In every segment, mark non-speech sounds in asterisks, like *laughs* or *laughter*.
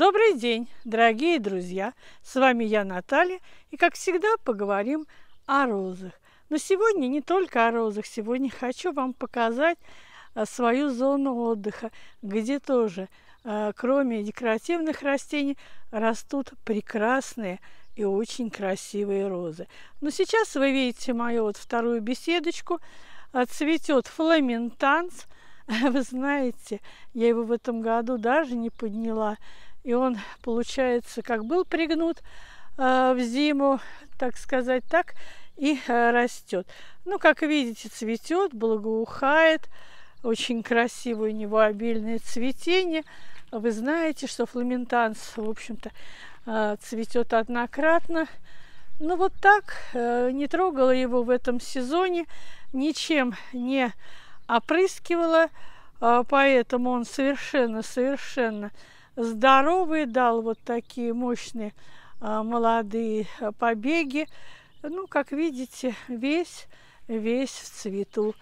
Добрый день, дорогие друзья! С вами я, Наталья, и, как всегда, поговорим о розах. Но сегодня не только о розах, сегодня хочу вам показать э, свою зону отдыха, где тоже, э, кроме декоративных растений, растут прекрасные и очень красивые розы. Но сейчас вы видите мою вот вторую беседочку. Э, цветет фламентанс. *laughs* Вы знаете, я его в этом году даже не подняла и он, получается, как был пригнут э, в зиму, так сказать, так и э, растет. Ну, как видите, цветет, благоухает. Очень красивое у него обильное цветение. Вы знаете, что фламентанс, в общем-то, э, цветет однократно. Ну вот так, не трогала его в этом сезоне, ничем не опрыскивала, поэтому он совершенно-совершенно здоровые, дал вот такие мощные а, молодые а, побеги. Ну, как видите, весь, весь в цвету.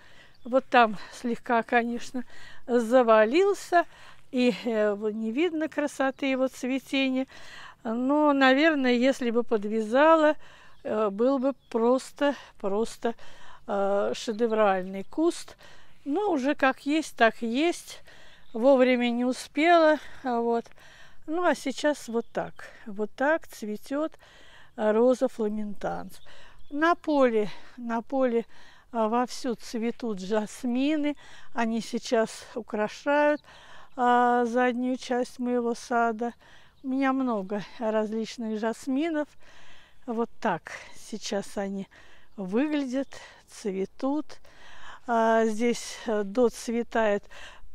Вот там слегка, конечно, завалился, и э, не видно красоты его цветения. Но, наверное, если бы подвязала, э, был бы просто, просто а, шедевральный куст. Но уже как есть, так есть вовремя не успела. А вот. Ну, а сейчас вот так. Вот так цветет а, роза фламентанс. На поле, на поле а, вовсю цветут жасмины. Они сейчас украшают заднюю часть моего сада. У меня много различных жасминов. Вот так сейчас они выглядят, цветут. здесь э, доцветает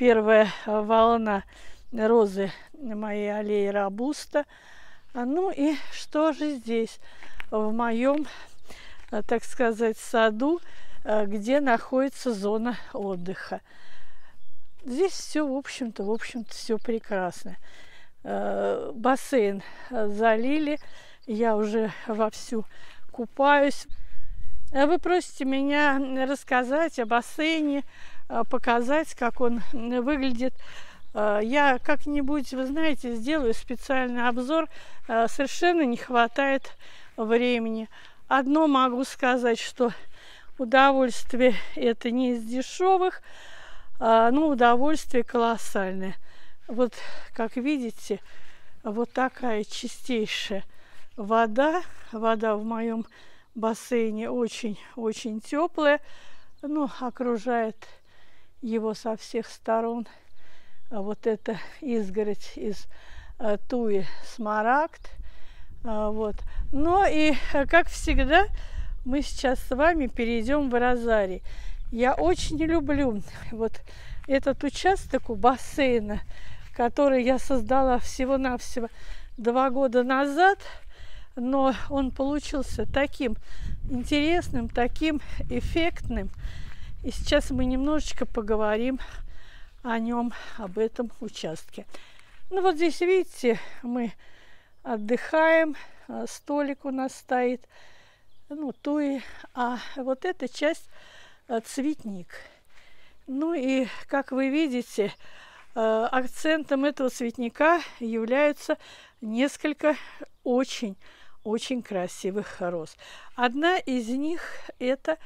первая волна розы моей аллеи Рабуста. Ну и что же здесь, в моем, так сказать, саду, э, где находится зона отдыха. Здесь все, в общем-то, в общем-то, все прекрасно. Э, бассейн залили, я уже вовсю купаюсь. Э, вы просите меня рассказать о бассейне, Э, показать, как он э, выглядит. Э, я как-нибудь, вы знаете, сделаю специальный обзор. Совершенно не хватает времени. Одно могу сказать, что удовольствие это не из дешевых, а, но удовольствие колоссальное. Вот, как видите, вот такая чистейшая вода. Вода в моем бассейне очень-очень теплая. Ну, окружает его со всех сторон. А вот это изгородь из э, туи смарагд. Э, вот. Но ну и, э, как всегда, мы сейчас с вами перейдем в розарий. Я очень люблю вот этот участок у бассейна, который я создала всего-навсего два года назад, но он получился таким интересным, таким эффектным. И сейчас мы немножечко поговорим о нем, об этом участке. Ну вот здесь, видите, мы отдыхаем, а, столик у нас стоит, ну, туи. А вот эта часть а, цветник. Ну и, как вы видите, а, акцентом этого цветника являются несколько очень очень красивых роз. Одна из них – это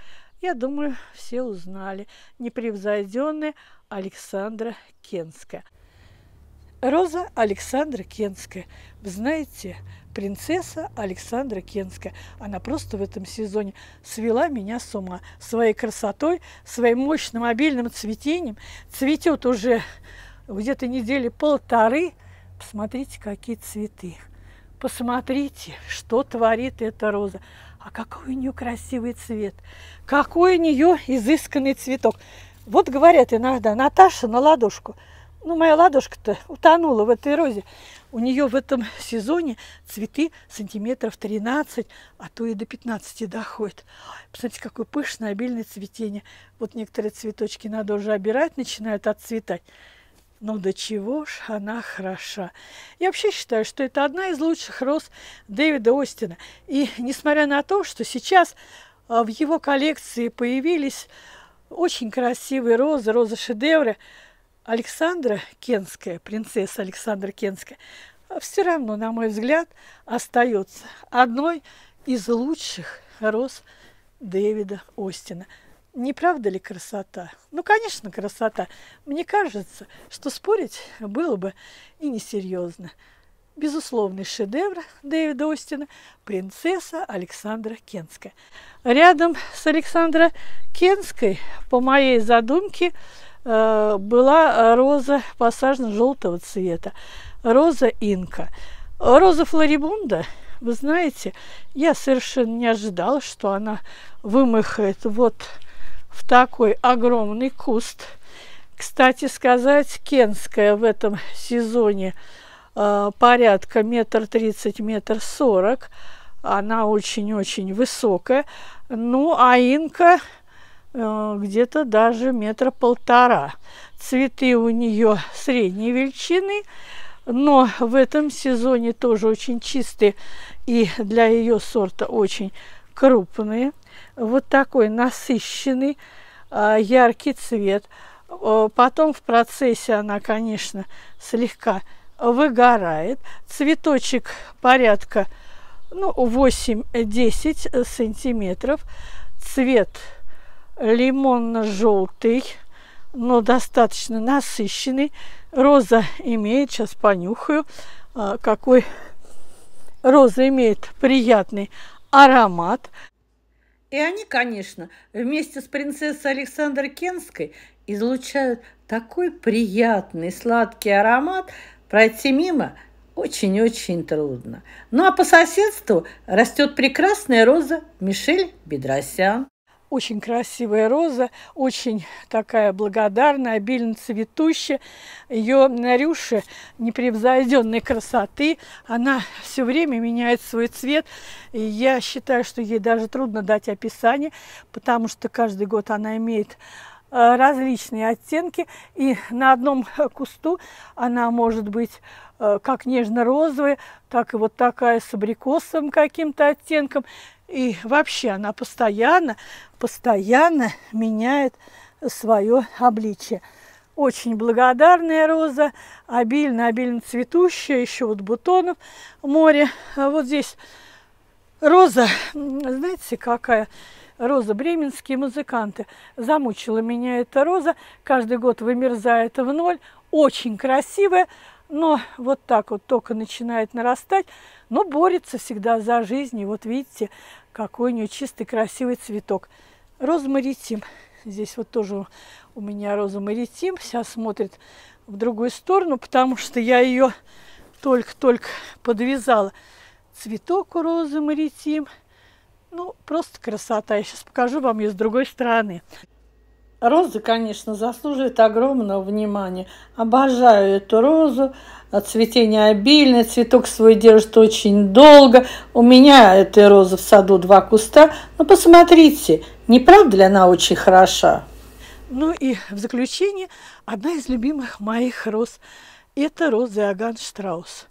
я думаю, все узнали. Непревзойденная Александра Кенская. Роза Александра Кенская. Вы знаете, принцесса Александра Кенская. Она просто в этом сезоне свела меня с ума своей красотой, своим мощным обильным цветением. Цветет уже где-то недели полторы. Посмотрите, какие цветы. Посмотрите, что творит эта роза. А какой у нее красивый цвет! Какой у нее изысканный цветок! Вот говорят иногда, Наташа на ладошку. Ну, моя ладошка-то утонула в этой розе. У нее в этом сезоне цветы сантиметров 13, а то и до 15 доходит. Посмотрите, какое пышное, обильное цветение. Вот некоторые цветочки надо уже обирать, начинают отцветать. Ну до чего ж она хороша. Я вообще считаю, что это одна из лучших роз Дэвида Остина. И несмотря на то, что сейчас а, в его коллекции появились очень красивые розы, розы-шедевры, Александра Кенская, принцесса Александра Кенская, а, все равно, на мой взгляд, остается одной из лучших роз Дэвида Остина не правда ли красота? Ну, конечно, красота. Мне кажется, что спорить было бы и несерьезно. Безусловный шедевр Дэвида Остина «Принцесса Александра Кенская». Рядом с Александра Кенской, по моей задумке, э, была роза пассажно-желтого цвета, роза инка. Роза флорибунда, вы знаете, я совершенно не ожидала, что она вымахает вот в такой огромный куст. Кстати сказать, Кенская в этом сезоне э, порядка метр тридцать, метр сорок. Она очень-очень высокая. Ну, а инка э, где-то даже метра полтора. Цветы у нее средней величины, но в этом сезоне тоже очень чистые и для ее сорта очень крупные вот такой насыщенный, а, яркий цвет. Потом в процессе она, конечно, слегка выгорает. Цветочек порядка ну, 8-10 сантиметров. Цвет лимонно-желтый, но достаточно насыщенный. Роза имеет, сейчас понюхаю, а, какой роза имеет приятный аромат. И они, конечно, вместе с принцессой Александрой Кенской излучают такой приятный сладкий аромат, пройти мимо очень-очень трудно. Ну а по соседству растет прекрасная роза Мишель Бедросян. Очень красивая роза, очень такая благодарная, обильно цветущая. Ее нарюши непревзойденной красоты. Она все время меняет свой цвет. И я считаю, что ей даже трудно дать описание, потому что каждый год она имеет э, различные оттенки. И на одном кусту она может быть э, как нежно-розовая, так и вот такая с абрикосовым каким-то оттенком. И вообще она постоянно, постоянно меняет свое обличие. Очень благодарная роза, обильно, обильно цветущая, еще вот бутонов море. А вот здесь роза, знаете, какая роза, бременские музыканты. Замучила меня эта роза, каждый год вымерзает в ноль, очень красивая, но вот так вот только начинает нарастать, но борется всегда за жизнь. И вот видите, какой у нее чистый, красивый цветок. Розмаритим. Здесь вот тоже у меня розмаритим. вся смотрит в другую сторону, потому что я ее только-только подвязала. Цветок у розы маритим. Ну, просто красота. Я сейчас покажу вам ее с другой стороны. Роза, конечно, заслуживает огромного внимания. Обожаю эту розу. Цветение обильное, цветок свой держит очень долго. У меня этой розы в саду два куста. Но посмотрите, не правда ли она очень хороша? Ну и в заключение, одна из любимых моих роз – это роза Аган Штраус.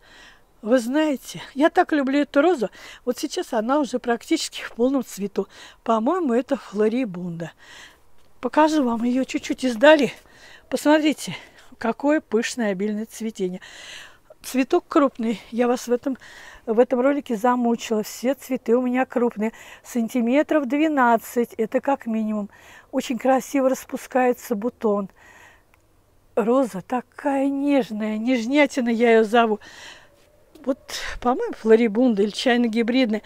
Вы знаете, я так люблю эту розу. Вот сейчас она уже практически в полном цвету. По-моему, это флорибунда. Покажу вам ее чуть-чуть издали. Посмотрите, какое пышное обильное цветение. Цветок крупный. Я вас в этом, в этом ролике замучила. Все цветы у меня крупные. Сантиметров 12. Это как минимум. Очень красиво распускается бутон. Роза такая нежная. Нежнятина я ее зову. Вот, по-моему, флорибунда или чайно-гибридная.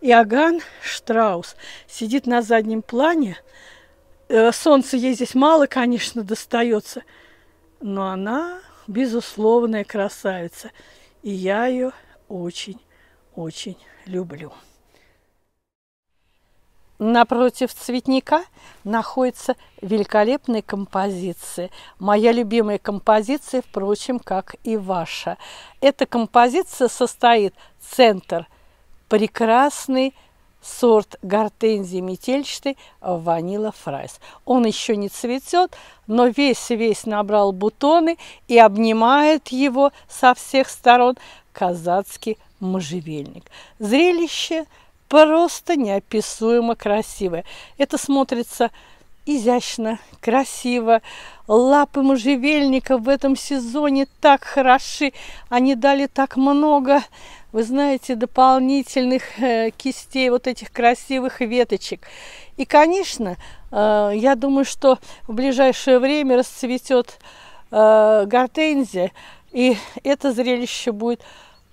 Иоганн Штраус сидит на заднем плане Э, солнце ей здесь мало, конечно, достается, но она безусловная красавица. И я ее очень-очень люблю. Напротив цветника находится великолепная композиция, Моя любимая композиция, впрочем, как и ваша. Эта композиция состоит центр прекрасный, сорт гортензии метельчатой э, Ванила Фрайс. Он еще не цветет, но весь-весь набрал бутоны и обнимает его со всех сторон казацкий можжевельник. Зрелище просто неописуемо красивое. Это смотрится изящно, красиво. Лапы можжевельника в этом сезоне так хороши. Они дали так много, вы знаете, дополнительных э, кистей, вот этих красивых веточек. И, конечно, э, я думаю, что в ближайшее время расцветет э, гортензия, и это зрелище будет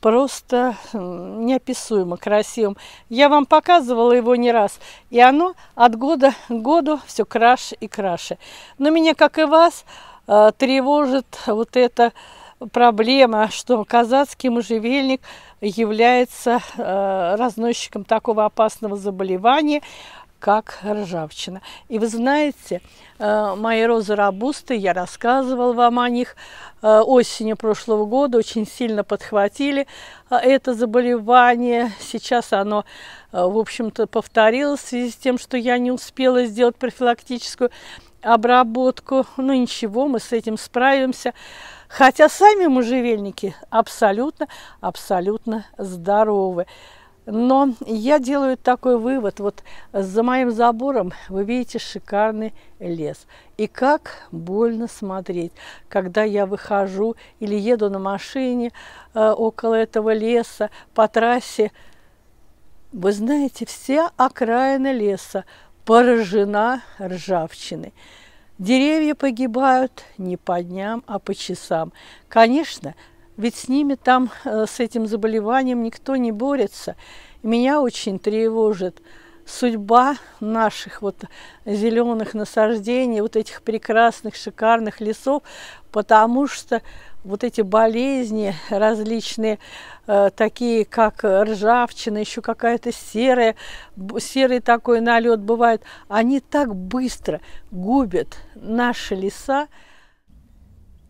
просто неописуемо красивым. Я вам показывала его не раз, и оно от года к году все краше и краше. Но меня, как и вас, э, тревожит вот эта проблема, что казацкий можжевельник является э, разносчиком такого опасного заболевания – как ржавчина. И вы знаете, э, мои розы рабусты, я рассказывал вам о них э, осенью прошлого года, очень сильно подхватили э, это заболевание. Сейчас оно, в общем-то, повторилось в связи с тем, что я не успела сделать профилактическую обработку. Ну ничего, мы с этим справимся. Хотя сами можжевельники абсолютно, абсолютно здоровы. Но я делаю такой вывод. Вот за моим забором вы видите шикарный лес. И как больно смотреть, когда я выхожу или еду на машине э, около этого леса, по трассе. Вы знаете, вся окраина леса поражена ржавчиной. Деревья погибают не по дням, а по часам. Конечно, ведь с ними там, э, с этим заболеванием никто не борется. Меня очень тревожит судьба наших вот зеленых насаждений, вот этих прекрасных, шикарных лесов, потому что вот эти болезни различные, э, такие как ржавчина, еще какая-то серая, серый такой налет бывает, они так быстро губят наши леса.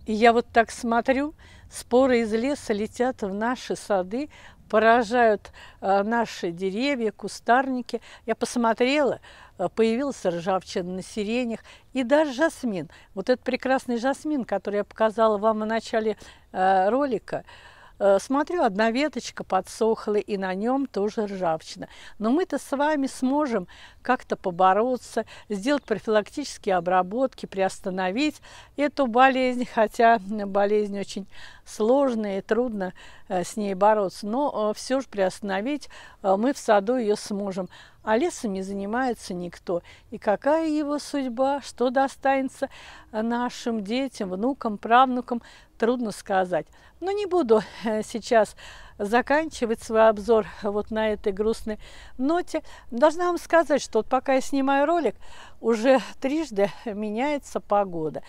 И я вот так смотрю Споры из леса летят в наши сады, поражают э, наши деревья, кустарники. Я посмотрела, э, появился ржавчина на сиренях и даже жасмин. Вот этот прекрасный жасмин, который я показала вам в начале э, ролика – Э, смотрю, одна веточка подсохла, и на нем тоже ржавчина. Но мы-то с вами сможем как-то побороться, сделать профилактические обработки, приостановить эту болезнь, хотя болезнь очень сложная и трудно э, с ней бороться, но э, все же приостановить мы в саду ее сможем а лесами занимается никто. И какая его судьба, что достанется э, нашим детям, внукам, правнукам, трудно сказать. Но не буду э, сейчас заканчивать свой обзор э, вот на этой грустной ноте. Должна вам сказать, что вот пока я снимаю ролик, уже трижды меняется погода.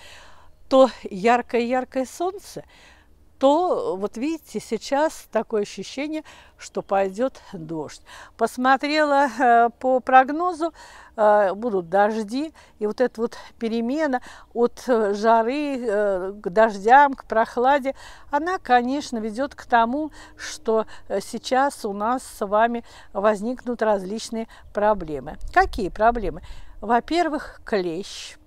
То яркое-яркое солнце – то вот видите, сейчас такое ощущение, что пойдет дождь. Посмотрела э, по прогнозу, э, будут дожди, и вот эта вот перемена от э, жары к дождям, к прохладе, она, конечно, ведет к тому, что сейчас у нас с вами возникнут различные проблемы. Какие проблемы? Во-первых, клещ –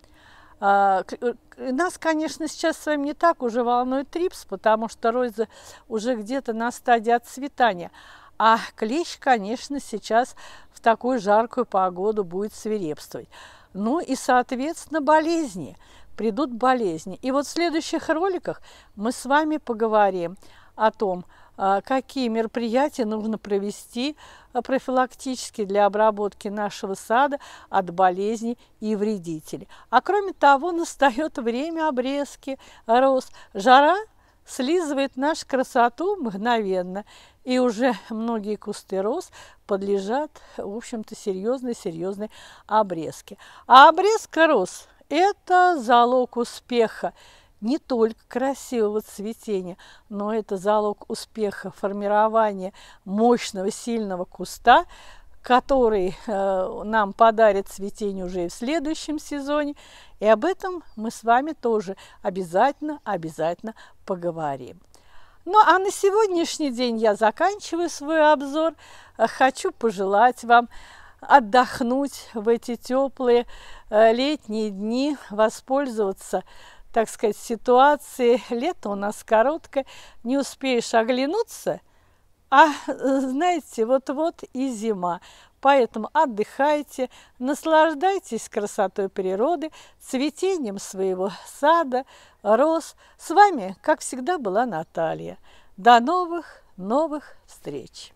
а, э, нас, конечно, сейчас с вами не так уже волнует трипс, потому что роза уже где-то на стадии отцветания. А клещ, конечно, сейчас в такую жаркую погоду будет свирепствовать. Ну и, соответственно, болезни. Придут болезни. И вот в следующих роликах мы с вами поговорим о том, а, какие мероприятия нужно провести а, профилактически для обработки нашего сада от болезней и вредителей. А кроме того, настает время обрезки роз. Жара слизывает нашу красоту мгновенно. И уже многие кусты роз подлежат, в общем-то, серьезной-серьезной обрезке. А обрезка роз – это залог успеха не только красивого цветения, но это залог успеха, формирования мощного, сильного куста, который э, нам подарит цветение уже и в следующем сезоне. И об этом мы с вами тоже обязательно, обязательно поговорим. Ну а на сегодняшний день я заканчиваю свой обзор. Хочу пожелать вам отдохнуть в эти теплые э, летние дни, воспользоваться так сказать, ситуации. *laughs* Лето у нас короткое, не успеешь оглянуться, а, э, знаете, вот-вот и зима. Поэтому отдыхайте, наслаждайтесь красотой природы, цветением своего сада, роз. С вами, как всегда, была Наталья. До новых, новых встреч!